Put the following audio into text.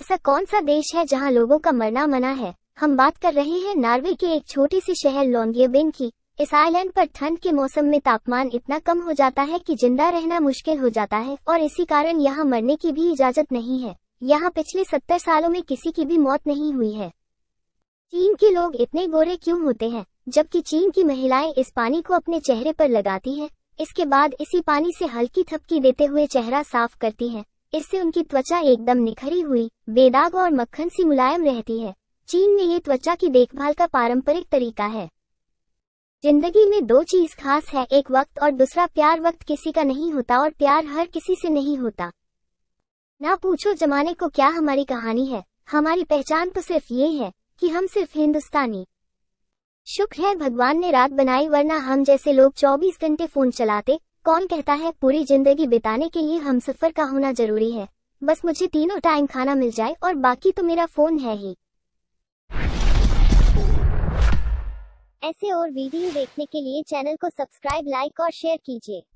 ऐसा कौन सा देश है जहां लोगों का मरना मना है हम बात कर रहे हैं नॉर्वे के एक छोटी सी शहर लोंगियबेन की इस आइलैंड पर ठंड के मौसम में तापमान इतना कम हो जाता है कि जिंदा रहना मुश्किल हो जाता है और इसी कारण यहाँ मरने की भी इजाजत नहीं है यहाँ पिछले सत्तर सालों में किसी की भी मौत नहीं हुई है चीन के लोग इतने गोरे क्यों होते हैं जबकि चीन की महिलाएं इस पानी को अपने चेहरे पर लगाती हैं इसके बाद इसी पानी से हल्की थपकी देते हुए चेहरा साफ करती हैं इससे उनकी त्वचा एकदम निखरी हुई बेदाग और मक्खन सी मुलायम रहती है चीन में ये त्वचा की देखभाल का पारंपरिक तरीका है जिंदगी में दो चीज खास है एक वक्त और दूसरा प्यार वक्त किसी का नहीं होता और प्यार हर किसी से नहीं होता ना पूछो जमाने को क्या हमारी कहानी है हमारी पहचान तो सिर्फ ये है कि हम सिर्फ हिंदुस्तानी शुक्र है भगवान ने रात बनाई वरना हम जैसे लोग 24 घंटे फोन चलाते कौन कहता है पूरी जिंदगी बिताने के लिए हम सफर का होना जरूरी है बस मुझे तीनों टाइम खाना मिल जाए और बाकी तो मेरा फोन है ही ऐसे और वीडियो देखने के लिए चैनल को सब्सक्राइब लाइक और शेयर कीजिए